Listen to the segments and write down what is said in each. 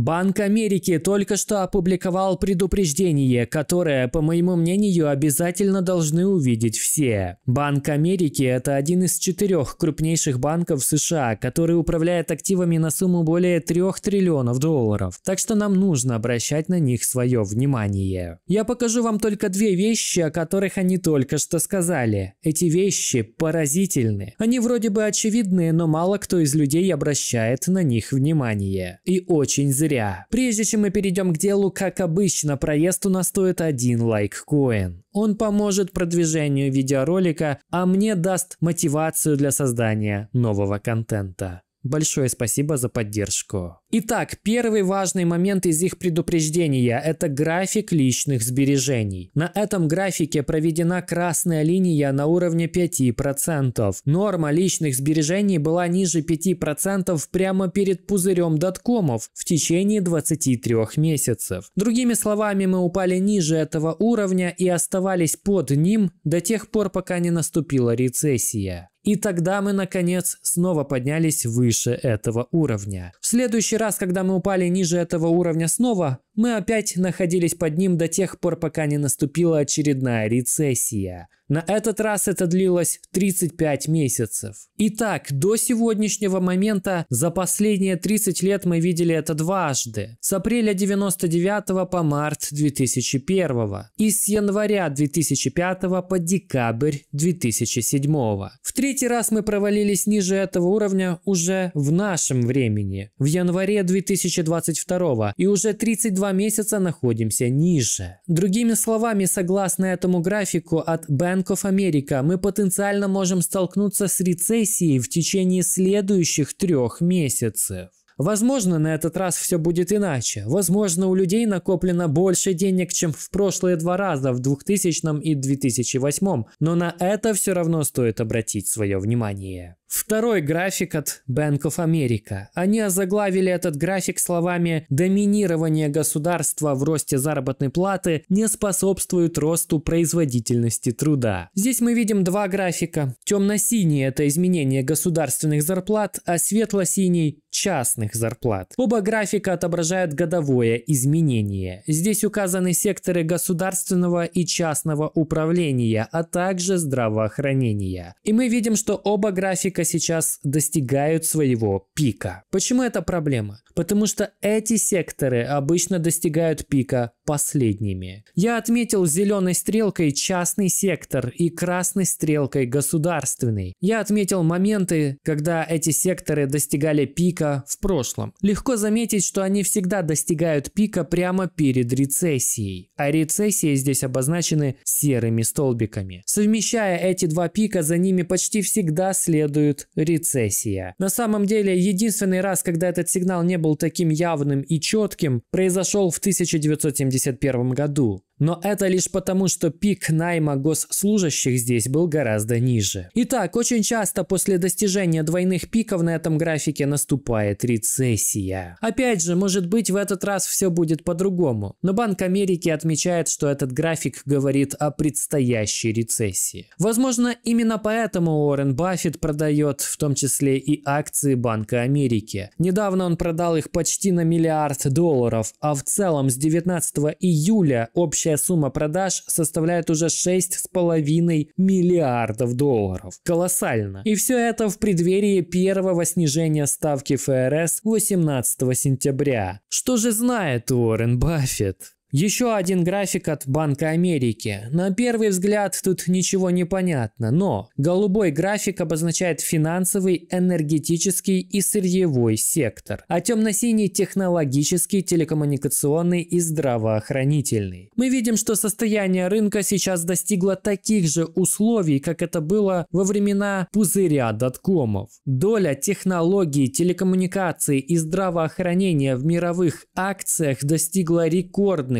Банк Америки только что опубликовал предупреждение, которое, по моему мнению, обязательно должны увидеть все. Банк Америки – это один из четырех крупнейших банков США, который управляет активами на сумму более трех триллионов долларов, так что нам нужно обращать на них свое внимание. Я покажу вам только две вещи, о которых они только что сказали. Эти вещи поразительны. Они вроде бы очевидные, но мало кто из людей обращает на них внимание. И очень зря зря. Прежде чем мы перейдем к делу, как обычно, проезд у нас стоит один лайк-коин. Он поможет продвижению видеоролика, а мне даст мотивацию для создания нового контента. Большое спасибо за поддержку. Итак, первый важный момент из их предупреждения – это график личных сбережений. На этом графике проведена красная линия на уровне 5%. Норма личных сбережений была ниже 5% прямо перед пузырем доткомов в течение 23 месяцев. Другими словами, мы упали ниже этого уровня и оставались под ним до тех пор, пока не наступила рецессия. И тогда мы, наконец, снова поднялись выше этого уровня. В следующий раз, когда мы упали ниже этого уровня снова, мы опять находились под ним до тех пор, пока не наступила очередная рецессия – на этот раз это длилось 35 месяцев. Итак, до сегодняшнего момента за последние 30 лет мы видели это дважды. С апреля 99 по март 2001 и с января 2005 по декабрь 2007. В третий раз мы провалились ниже этого уровня уже в нашем времени, в январе 2022 и уже 32 месяца находимся ниже. Другими словами, согласно этому графику от Бен Bank of America, мы потенциально можем столкнуться с рецессией в течение следующих трех месяцев. Возможно, на этот раз все будет иначе. Возможно, у людей накоплено больше денег, чем в прошлые два раза в 2000 и 2008, но на это все равно стоит обратить свое внимание. Второй график от Bank of America. Они озаглавили этот график словами «Доминирование государства в росте заработной платы не способствует росту производительности труда». Здесь мы видим два графика. Темно-синий – это изменение государственных зарплат, а светло-синий – частных зарплат. Оба графика отображают годовое изменение. Здесь указаны секторы государственного и частного управления, а также здравоохранения. И мы видим, что оба графика только сейчас достигают своего пика. Почему это проблема? Потому что эти секторы обычно достигают пика последними. Я отметил зеленой стрелкой частный сектор и красной стрелкой государственный. Я отметил моменты, когда эти секторы достигали пика в прошлом. Легко заметить, что они всегда достигают пика прямо перед рецессией, а рецессии здесь обозначены серыми столбиками. Совмещая эти два пика, за ними почти всегда следует следует рецессия. На самом деле, единственный раз, когда этот сигнал не был таким явным и четким, произошел в 1971 году. Но это лишь потому, что пик найма госслужащих здесь был гораздо ниже. Итак, очень часто после достижения двойных пиков на этом графике наступает рецессия. Опять же, может быть в этот раз все будет по-другому. Но Банк Америки отмечает, что этот график говорит о предстоящей рецессии. Возможно, именно поэтому Уоррен Баффет продает в том числе и акции Банка Америки. Недавно он продал их почти на миллиард долларов, а в целом с 19 июля общая общая сумма продаж составляет уже 6,5 миллиардов долларов. Колоссально. И все это в преддверии первого снижения ставки ФРС 18 сентября. Что же знает Уоррен Баффет? Еще один график от Банка Америки. На первый взгляд тут ничего не понятно, но голубой график обозначает финансовый, энергетический и сырьевой сектор, а темно-синий – технологический, телекоммуникационный и здравоохранительный. Мы видим, что состояние рынка сейчас достигло таких же условий, как это было во времена пузыря доткомов. Доля технологий, телекоммуникаций и здравоохранения в мировых акциях достигла рекордных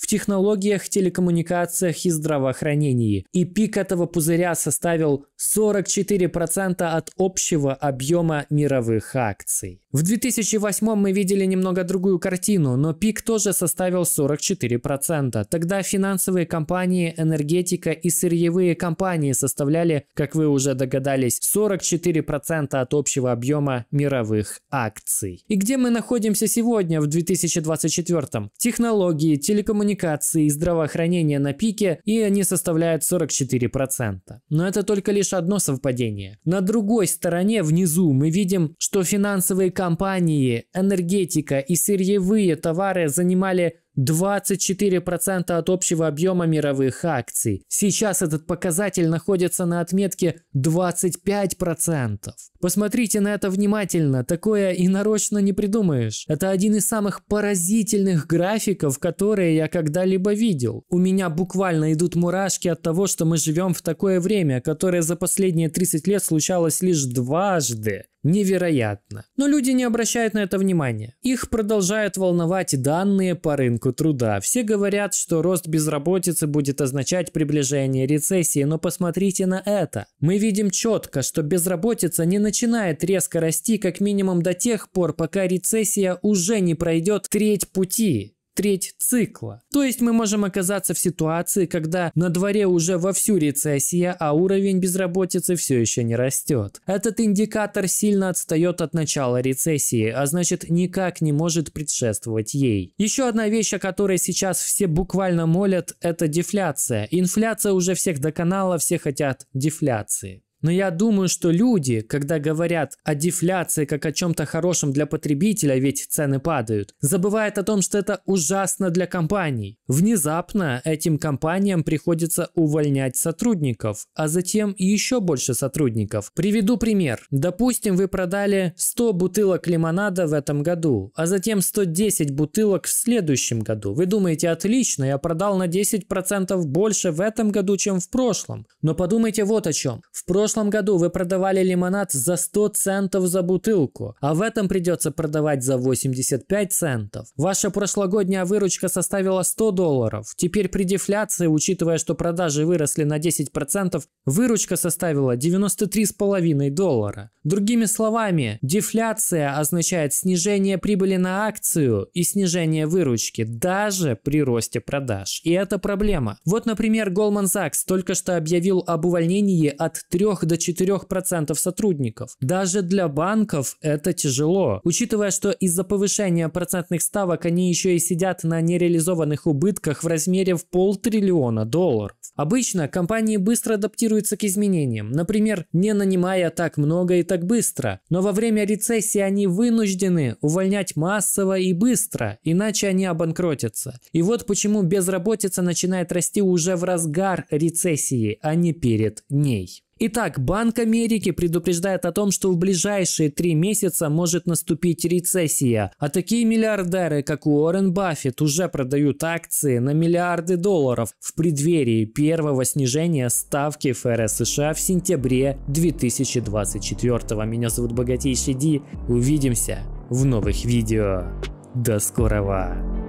в технологиях, телекоммуникациях и здравоохранении. И пик этого пузыря составил 44% от общего объема мировых акций. В 2008 мы видели немного другую картину, но пик тоже составил 44%. Тогда финансовые компании, энергетика и сырьевые компании составляли, как вы уже догадались, 44% от общего объема мировых акций. И где мы находимся сегодня в 2024? Технологии, телекоммуникации, коммуникации и здравоохранения на пике, и они составляют 44%. Но это только лишь одно совпадение. На другой стороне, внизу, мы видим, что финансовые компании, энергетика и сырьевые товары занимали 24% от общего объема мировых акций. Сейчас этот показатель находится на отметке 25%. Посмотрите на это внимательно, такое и нарочно не придумаешь. Это один из самых поразительных графиков, которые я когда-либо видел. У меня буквально идут мурашки от того, что мы живем в такое время, которое за последние 30 лет случалось лишь дважды невероятно. Но люди не обращают на это внимания. Их продолжают волновать данные по рынку труда. Все говорят, что рост безработицы будет означать приближение рецессии, но посмотрите на это. Мы видим четко, что безработица не начинает резко расти как минимум до тех пор, пока рецессия уже не пройдет треть пути треть цикла. То есть мы можем оказаться в ситуации, когда на дворе уже вовсю рецессия, а уровень безработицы все еще не растет. Этот индикатор сильно отстает от начала рецессии, а значит никак не может предшествовать ей. Еще одна вещь, о которой сейчас все буквально молят, это дефляция. Инфляция уже всех доконала, все хотят дефляции. Но я думаю, что люди, когда говорят о дефляции как о чем-то хорошем для потребителя, ведь цены падают, забывают о том, что это ужасно для компаний. Внезапно этим компаниям приходится увольнять сотрудников, а затем еще больше сотрудников. Приведу пример. Допустим, вы продали 100 бутылок лимонада в этом году, а затем 110 бутылок в следующем году. Вы думаете, отлично, я продал на 10% больше в этом году, чем в прошлом. Но подумайте вот о чем. В прошлом прошлом году вы продавали лимонад за 100 центов за бутылку, а в этом придется продавать за 85 центов. Ваша прошлогодняя выручка составила 100 долларов. Теперь при дефляции, учитывая, что продажи выросли на 10%, выручка составила 93,5 доллара. Другими словами, дефляция означает снижение прибыли на акцию и снижение выручки даже при росте продаж. И это проблема. Вот, например, Goldman Sachs только что объявил об увольнении от 3 до 4% сотрудников. Даже для банков это тяжело. Учитывая, что из-за повышения процентных ставок они еще и сидят на нереализованных убытках в размере в полтриллиона долларов. Обычно компании быстро адаптируются к изменениям, например, не нанимая так много и так быстро. Но во время рецессии они вынуждены увольнять массово и быстро, иначе они обанкротятся. И вот почему безработица начинает расти уже в разгар рецессии, а не перед ней. Итак, Банк Америки предупреждает о том, что в ближайшие три месяца может наступить рецессия. А такие миллиардеры, как Уоррен Баффет, уже продают акции на миллиарды долларов в преддверии первого снижения ставки ФРС США в сентябре 2024. Меня зовут Богатейший Ди. Увидимся в новых видео. До скорого!